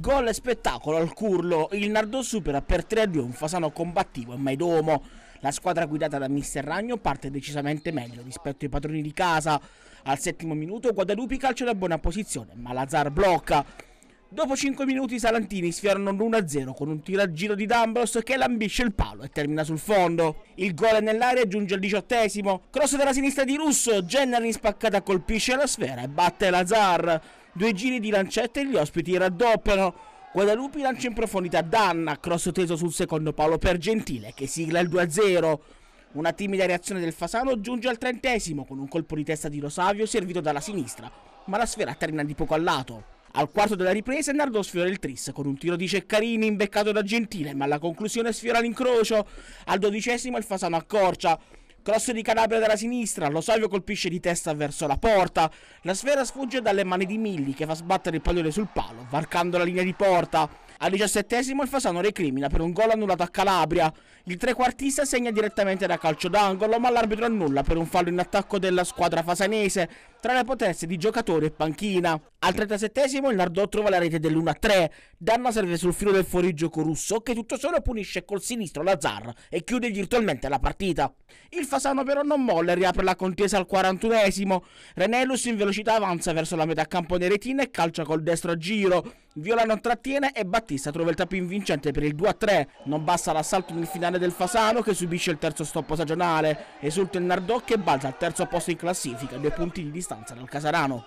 Gol e spettacolo al curlo, il Nardo supera per 3-2 un Fasano combattivo e mai domo. La squadra guidata da Mister Ragno parte decisamente meglio rispetto ai padroni di casa. Al settimo minuto Guadalupi calcia da buona posizione, ma Lazar blocca. Dopo 5 minuti i Salantini sfiorano l'1-0 con un tiro giro di D'Ambros che lambisce il palo e termina sul fondo. Il gol è nell'area e giunge al diciottesimo. Cross dalla sinistra di Russo, Jenner in spaccata colpisce la sfera e batte Lazar. Due giri di lancetta e gli ospiti raddoppiano. Guadalupi lancia in profondità Danna, cross teso sul secondo palo per Gentile che sigla il 2-0. Una timida reazione del Fasano giunge al trentesimo con un colpo di testa di Rosavio servito dalla sinistra, ma la sfera termina di poco al lato. Al quarto della ripresa Nardo sfiora il tris con un tiro di Ceccarini imbeccato da Gentile, ma alla conclusione sfiora l'incrocio. Al dodicesimo il Fasano accorcia. Cross di Calabria dalla sinistra, Lo Savio colpisce di testa verso la porta. La sfera sfugge dalle mani di Milli che fa sbattere il pallone sul palo, varcando la linea di porta. Al diciassettesimo il Fasano recrimina per un gol annullato a Calabria. Il trequartista segna direttamente da calcio d'angolo, ma l'arbitro annulla per un fallo in attacco della squadra fasanese tra le potenze di giocatore e panchina. Al 37esimo il Nardò trova la rete dell'1-3. Danna serve sul filo del fuorigioco russo che tutto solo punisce col sinistro la e chiude virtualmente la partita. Il Fasano però non molla e riapre la contesa al 41esimo. Renelus in velocità avanza verso la metà campo neretina e calcia col destro a giro. Viola non trattiene e Battista trova il tapin vincente per il 2-3. Non basta l'assalto nel finale del Fasano che subisce il terzo stop stagionale. Esulta il Nardò che balza al terzo posto in classifica, due punti di distanza stanza del Casarano.